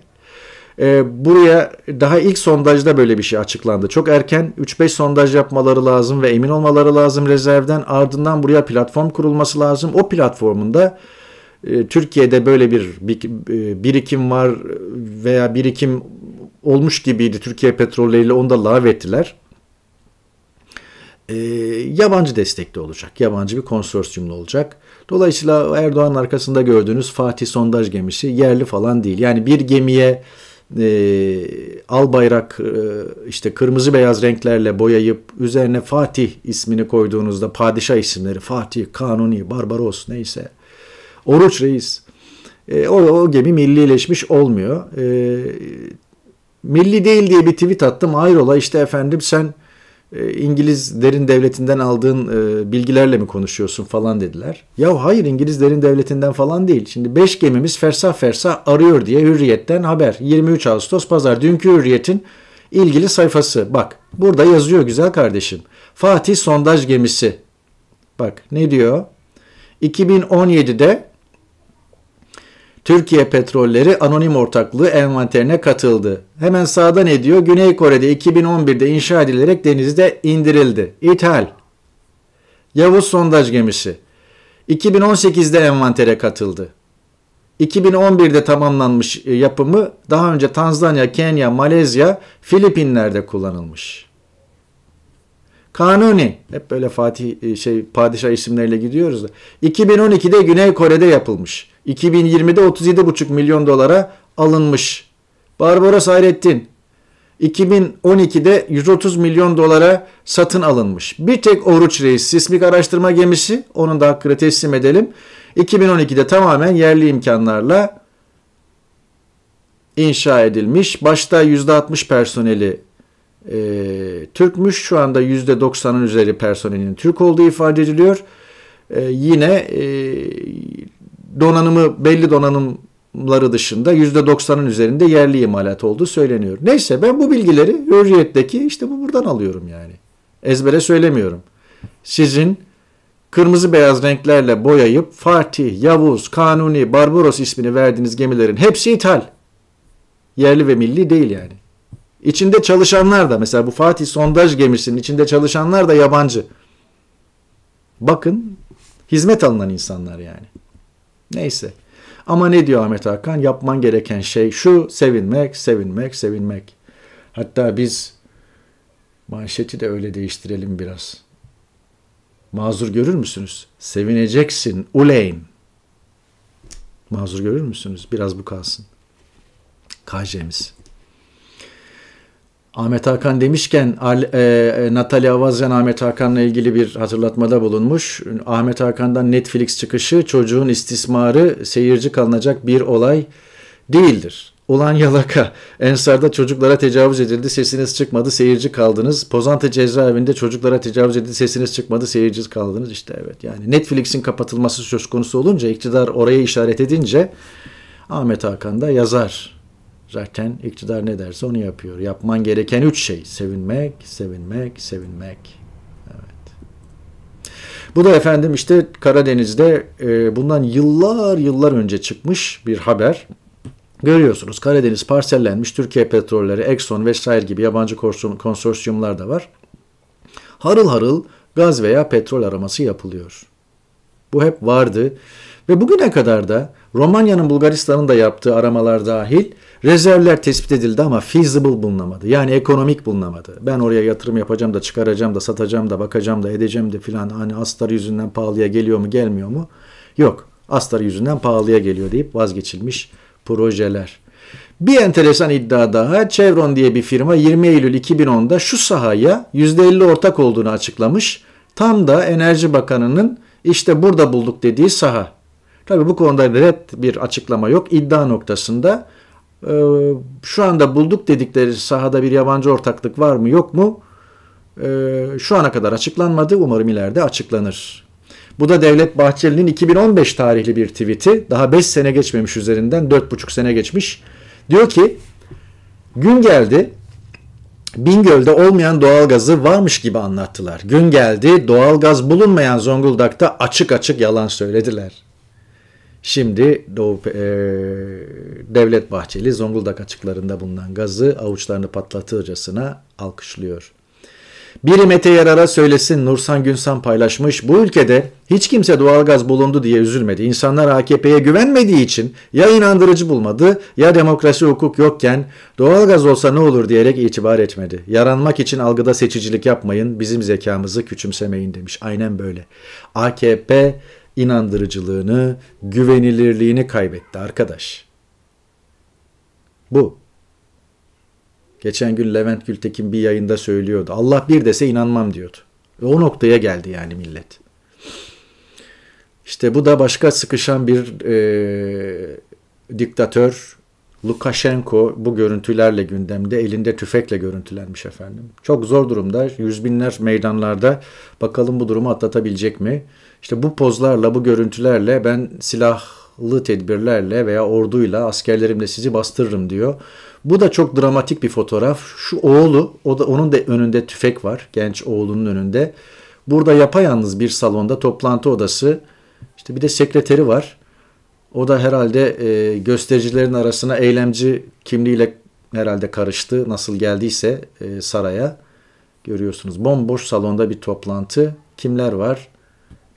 Ee, buraya daha ilk sondajda böyle bir şey açıklandı. Çok erken 3-5 sondaj yapmaları lazım ve emin olmaları lazım rezervden. Ardından buraya platform kurulması lazım. O platformunda e, Türkiye'de böyle bir e, birikim var veya birikim olmuş gibiydi Türkiye Petrolleri ile onu da lağvettiler. E, yabancı destekli olacak. Yabancı bir konsorsiyumlu olacak. Dolayısıyla Erdoğan'ın arkasında gördüğünüz Fatih sondaj gemisi yerli falan değil. Yani bir gemiye e, al bayrak e, işte kırmızı beyaz renklerle boyayıp üzerine Fatih ismini koyduğunuzda padişah isimleri Fatih, Kanuni, Barbaros neyse Oruç Reis e, o, o gemi millileşmiş olmuyor. E, milli değil diye bir tweet attım. Hayrola işte efendim sen e, İngiliz derin devletinden aldığın e, bilgilerle mi konuşuyorsun falan dediler. Ya hayır İngiliz derin devletinden falan değil. Şimdi 5 gemimiz fersah fersah arıyor diye hürriyetten haber. 23 Ağustos pazar dünkü hürriyetin ilgili sayfası. Bak burada yazıyor güzel kardeşim. Fatih sondaj gemisi. Bak ne diyor? 2017'de Türkiye Petrolleri Anonim Ortaklığı envanterine katıldı. Hemen sağda ne diyor? Güney Kore'de 2011'de inşa edilerek denizde indirildi. İthal. Yavuz sondaj gemisi. 2018'de envantere katıldı. 2011'de tamamlanmış e, yapımı daha önce Tanzanya, Kenya, Malezya, Filipinler'de kullanılmış. Kanuni hep böyle Fatih e, şey padişah isimleriyle gidiyoruz da 2012'de Güney Kore'de yapılmış. 2020'de 37,5 milyon dolara alınmış. Barbaros Hayrettin 2012'de 130 milyon dolara satın alınmış. Bir tek Oruç Reis sismik araştırma gemisi onun da hakkını teslim edelim. 2012'de tamamen yerli imkanlarla inşa edilmiş. Başta %60 personeli e, Türkmüş. Şu anda %90'ın üzeri personelinin Türk olduğu ifade ediliyor. E, yine e, donanımı belli donanımları dışında %90'ın üzerinde yerli imalat olduğu söyleniyor. Neyse ben bu bilgileri Hürriyet'teki işte bu buradan alıyorum yani. Ezbere söylemiyorum. Sizin kırmızı beyaz renklerle boyayıp Fatih, Yavuz, Kanuni, Barbaros ismini verdiğiniz gemilerin hepsi ithal. Yerli ve milli değil yani. İçinde çalışanlar da mesela bu Fatih sondaj gemisinin içinde çalışanlar da yabancı. Bakın hizmet alınan insanlar yani. Neyse. Ama ne diyor Ahmet Hakan? Yapman gereken şey şu sevinmek, sevinmek, sevinmek. Hatta biz manşeti de öyle değiştirelim biraz. Mazur görür müsünüz? Sevineceksin uleyn. Mazur görür müsünüz? Biraz bu kalsın. KJ'miz. Ahmet Hakan demişken e, e Natalya Avazyan Ahmet Hakan'la ilgili bir hatırlatmada bulunmuş. Ahmet Hakan'dan Netflix çıkışı çocuğun istismarı seyirci kalınacak bir olay değildir. Ulan yalaka. Ensar'da çocuklara tecavüz edildi sesiniz çıkmadı seyirci kaldınız. Pozantı cezaevinde çocuklara tecavüz edildi sesiniz çıkmadı seyirci kaldınız. İşte evet yani Netflix'in kapatılması söz konusu olunca iktidar oraya işaret edince Ahmet Hakan da yazar Zaten iktidar ne derse onu yapıyor. Yapman gereken üç şey. Sevinmek, sevinmek, sevinmek. Evet. Bu da efendim işte Karadeniz'de e, bundan yıllar yıllar önce çıkmış bir haber. Görüyorsunuz Karadeniz parsellenmiş. Türkiye Petrolleri, Exxon vesaire gibi yabancı konsorsiyumlar da var. Harıl harıl gaz veya petrol araması yapılıyor. Bu hep vardı. Ve bugüne kadar da Romanya'nın Bulgaristan'ın da yaptığı aramalar dahil rezervler tespit edildi ama feasible bulunamadı. Yani ekonomik bulunamadı. Ben oraya yatırım yapacağım da çıkaracağım da satacağım da bakacağım da edeceğim de filan hani astar yüzünden pahalıya geliyor mu gelmiyor mu? Yok astar yüzünden pahalıya geliyor deyip vazgeçilmiş projeler. Bir enteresan iddia daha Chevron diye bir firma 20 Eylül 2010'da şu sahaya %50 ortak olduğunu açıklamış. Tam da Enerji Bakanı'nın işte burada bulduk dediği saha. Tabii bu konuda net bir açıklama yok. İddia noktasında e, şu anda bulduk dedikleri sahada bir yabancı ortaklık var mı yok mu? E, şu ana kadar açıklanmadı. Umarım ileride açıklanır. Bu da Devlet Bahçeli'nin 2015 tarihli bir tweet'i. Daha 5 sene geçmemiş üzerinden 4,5 sene geçmiş. Diyor ki gün geldi Bingöl'de olmayan doğalgazı varmış gibi anlattılar. Gün geldi doğalgaz bulunmayan Zonguldak'ta açık açık yalan söylediler. Şimdi Doğu e, Devlet Bahçeli Zonguldak açıklarında bulunan gazı avuçlarını patlatırcasına alkışlıyor. Biri Mete Yarar'a söylesin Nursan Günsan paylaşmış. Bu ülkede hiç kimse doğalgaz bulundu diye üzülmedi. İnsanlar AKP'ye güvenmediği için ya inandırıcı bulmadı ya demokrasi hukuk yokken doğalgaz olsa ne olur diyerek itibar etmedi. Yaranmak için algıda seçicilik yapmayın bizim zekamızı küçümsemeyin demiş. Aynen böyle. AKP inandırıcılığını, güvenilirliğini kaybetti arkadaş. Bu. Geçen gün Levent Gültekin bir yayında söylüyordu. Allah bir dese inanmam diyordu. Ve o noktaya geldi yani millet. İşte bu da başka sıkışan bir e, diktatör Lukashenko bu görüntülerle gündemde elinde tüfekle görüntülenmiş efendim. Çok zor durumda. Yüz binler meydanlarda. Bakalım bu durumu atlatabilecek mi? İşte bu pozlarla, bu görüntülerle ben silahlı tedbirlerle veya orduyla, askerlerimle sizi bastırırım diyor. Bu da çok dramatik bir fotoğraf. Şu oğlu, o da onun da önünde tüfek var, genç oğlunun önünde. Burada yapayalnız bir salonda toplantı odası, İşte bir de sekreteri var. O da herhalde e, göstericilerin arasına eylemci kimliğiyle herhalde karıştı. Nasıl geldiyse e, saraya görüyorsunuz. Bomboş salonda bir toplantı. Kimler var?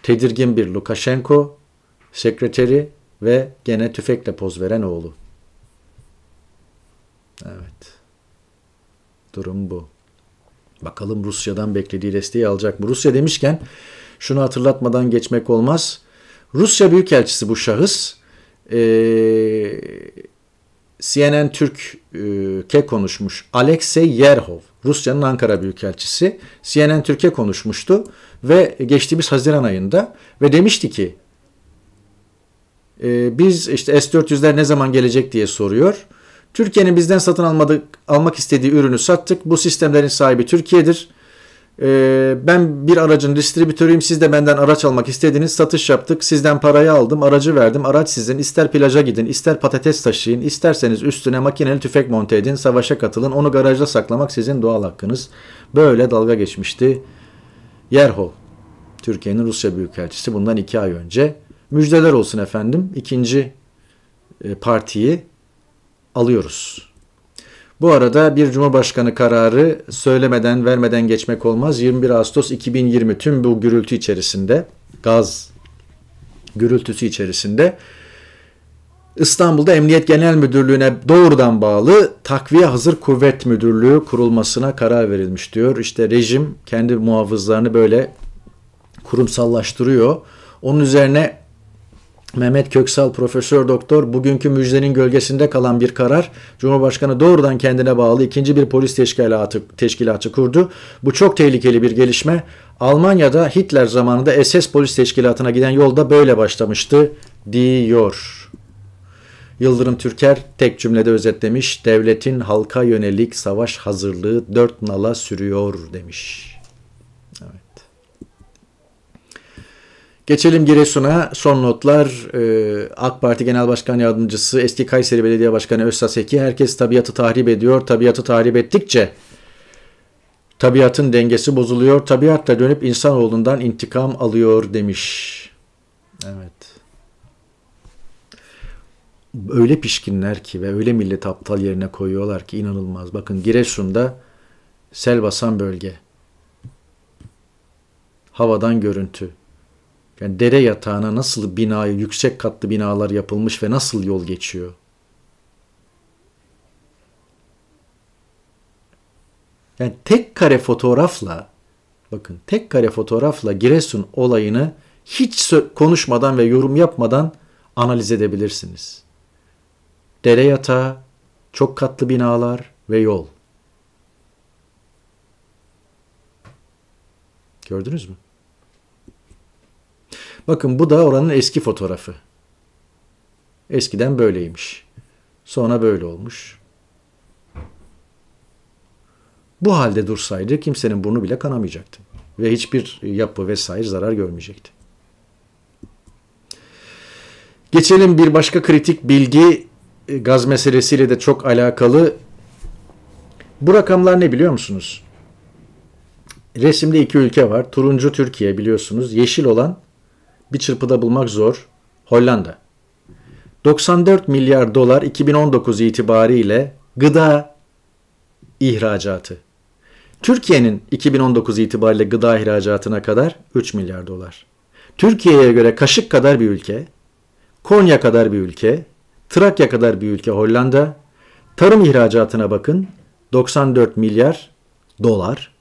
tedirgin bir Lukashenko, sekreteri ve gene tüfekle poz veren oğlu. Evet. Durum bu. Bakalım Rusya'dan beklediği desteği alacak mı? Rusya demişken şunu hatırlatmadan geçmek olmaz. Rusya Büyükelçisi bu şahıs. Ee, CNN Türk'e konuşmuş Alexey Yerhov, Rusya'nın Ankara Büyükelçisi CNN Türk'e konuşmuştu ve geçtiğimiz Haziran ayında ve demişti ki e, biz işte S-400'ler ne zaman gelecek diye soruyor. Türkiye'nin bizden satın almadık, almak istediği ürünü sattık. Bu sistemlerin sahibi Türkiye'dir. Ee, ben bir aracın distribütörüyüm siz de benden araç almak istediğiniz satış yaptık sizden parayı aldım aracı verdim araç sizin ister plaja gidin ister patates taşıyın isterseniz üstüne makineli tüfek monte edin savaşa katılın onu garajda saklamak sizin doğal hakkınız böyle dalga geçmişti Yerhol Türkiye'nin Rusya Büyükelçisi bundan iki ay önce müjdeler olsun efendim ikinci e, partiyi alıyoruz. Bu arada bir Cumhurbaşkanı kararı söylemeden vermeden geçmek olmaz. 21 Ağustos 2020 tüm bu gürültü içerisinde gaz gürültüsü içerisinde İstanbul'da Emniyet Genel Müdürlüğü'ne doğrudan bağlı Takviye Hazır Kuvvet Müdürlüğü kurulmasına karar verilmiş diyor. İşte rejim kendi muhafızlarını böyle kurumsallaştırıyor. Onun üzerine Mehmet Köksal Profesör Doktor bugünkü müjdenin gölgesinde kalan bir karar Cumhurbaşkanı doğrudan kendine bağlı ikinci bir polis teşkilatı, teşkilatı kurdu. Bu çok tehlikeli bir gelişme. Almanya'da Hitler zamanında SS polis teşkilatına giden yolda böyle başlamıştı diyor. Yıldırım Türker tek cümlede özetlemiş devletin halka yönelik savaş hazırlığı dört nala sürüyor demiş. Geçelim Giresun'a. Son notlar e, AK Parti Genel Başkan Yardımcısı eski Kayseri Belediye Başkanı Özsas Eki herkes tabiatı tahrip ediyor. Tabiatı tahrip ettikçe tabiatın dengesi bozuluyor. Tabiat da dönüp insanoğlundan intikam alıyor demiş. Evet. Öyle pişkinler ki ve öyle millet aptal yerine koyuyorlar ki inanılmaz. Bakın Giresun'da sel basan bölge. Havadan görüntü. Yani dere yatağına nasıl binayı, yüksek katlı binalar yapılmış ve nasıl yol geçiyor? Yani tek kare fotoğrafla bakın tek kare fotoğrafla Giresun olayını hiç konuşmadan ve yorum yapmadan analiz edebilirsiniz. Dere yatağı, çok katlı binalar ve yol. Gördünüz mü? Bakın bu da oranın eski fotoğrafı. Eskiden böyleymiş. Sonra böyle olmuş. Bu halde dursaydı kimsenin burnu bile kanamayacaktı. Ve hiçbir yapı vesaire zarar görmeyecekti. Geçelim bir başka kritik bilgi e, gaz meselesiyle de çok alakalı. Bu rakamlar ne biliyor musunuz? Resimde iki ülke var. Turuncu Türkiye biliyorsunuz. Yeşil olan bir çırpıda bulmak zor. Hollanda. 94 milyar dolar 2019 itibariyle gıda ihracatı. Türkiye'nin 2019 itibariyle gıda ihracatına kadar 3 milyar dolar. Türkiye'ye göre kaşık kadar bir ülke, Konya kadar bir ülke, Trakya kadar bir ülke Hollanda. Tarım ihracatına bakın 94 milyar dolar.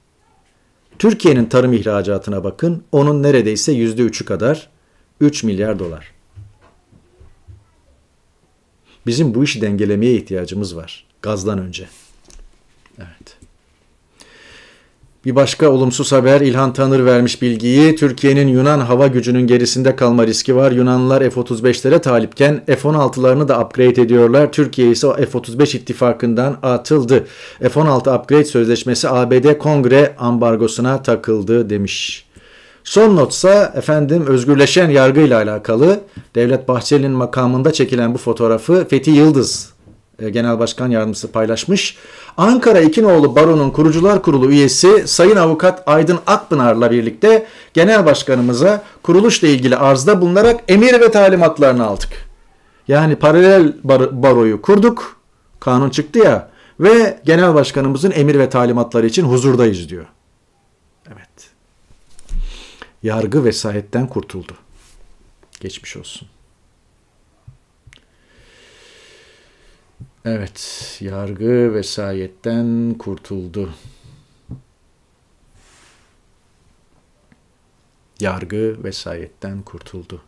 Türkiye'nin tarım ihracatına bakın onun neredeyse %3'ü kadar 3 milyar dolar. Bizim bu işi dengelemeye ihtiyacımız var. Gazdan önce. Evet. Bir başka olumsuz haber İlhan Tanır vermiş bilgiyi. Türkiye'nin Yunan hava gücünün gerisinde kalma riski var. Yunanlılar F-35'lere talipken F-16'larını da upgrade ediyorlar. Türkiye ise F-35 ittifakından atıldı. F-16 upgrade sözleşmesi ABD kongre ambargosuna takıldı demiş. Son notsa efendim özgürleşen yargıyla alakalı Devlet Bahçeli'nin makamında çekilen bu fotoğrafı Fethi Yıldız e, Genel Başkan Yardımcısı paylaşmış. Ankara İkinoğlu Baro'nun Kurucular Kurulu üyesi Sayın Avukat Aydın Akpınar'la birlikte Genel Başkanımıza kuruluşla ilgili arzda bulunarak emir ve talimatlarını aldık. Yani paralel bar baroyu kurduk, kanun çıktı ya ve Genel Başkanımızın emir ve talimatları için huzurdayız diyor yargı vesayetten kurtuldu. Geçmiş olsun. Evet, yargı vesayetten kurtuldu. Yargı vesayetten kurtuldu.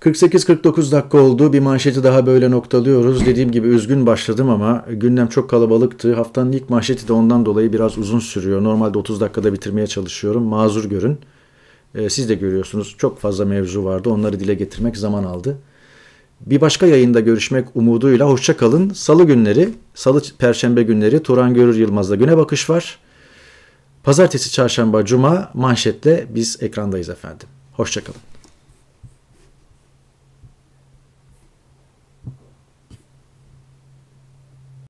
48-49 dakika oldu. Bir manşeti daha böyle noktalıyoruz. Dediğim gibi üzgün başladım ama gündem çok kalabalıktı. Haftanın ilk manşeti de ondan dolayı biraz uzun sürüyor. Normalde 30 dakikada bitirmeye çalışıyorum. Mazur görün. Ee, siz de görüyorsunuz çok fazla mevzu vardı. Onları dile getirmek zaman aldı. Bir başka yayında görüşmek umuduyla hoşça kalın. Salı günleri, salı perşembe günleri Turan Görür Yılmaz'la güne bakış var. Pazartesi, çarşamba, cuma manşetle biz ekrandayız efendim. Hoşça kalın.